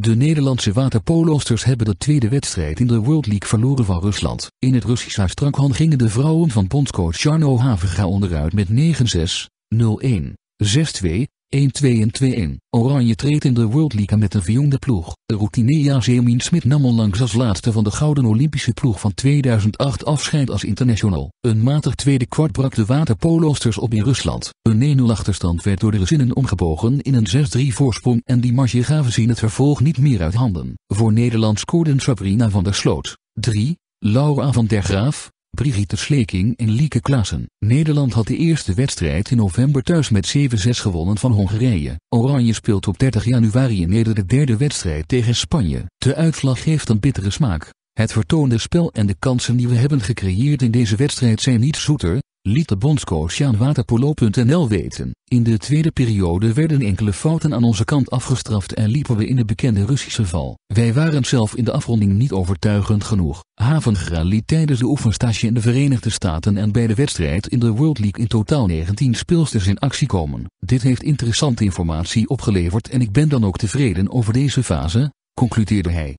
De Nederlandse waterpolosters hebben de tweede wedstrijd in de World League verloren van Rusland. In het Russische Astrakhan gingen de vrouwen van bondscoach Jarno Haverga onderuit met 9-6, 0-1, 6-2, 1-2 en 2-1. Oranje treedt in de World League met een verjongde ploeg. De Zemin Smit nam onlangs als laatste van de Gouden Olympische ploeg van 2008 afscheid als international. Een matig tweede kwart brak de waterpolosters op in Rusland. Een 1-0 achterstand werd door de Russinnen omgebogen in een 6-3 voorsprong en die marge gaven zien het vervolg niet meer uit handen. Voor Nederland scoorden Sabrina van der Sloot, 3, Laura van der Graaf, Brigitte Sleking en Lieke Klaassen. Nederland had de eerste wedstrijd in november thuis met 7-6 gewonnen van Hongarije. Oranje speelt op 30 januari in Nederland de derde wedstrijd tegen Spanje. De uitslag geeft een bittere smaak. Het vertoonde spel en de kansen die we hebben gecreëerd in deze wedstrijd zijn niet zoeter liet de bondscoach Jan Waterpolo.nl weten. In de tweede periode werden enkele fouten aan onze kant afgestraft en liepen we in de bekende Russische val. Wij waren zelf in de afronding niet overtuigend genoeg. Havengra liet tijdens de oefenstage in de Verenigde Staten en bij de wedstrijd in de World League in totaal 19 speelsters in actie komen. Dit heeft interessante informatie opgeleverd en ik ben dan ook tevreden over deze fase, concludeerde hij.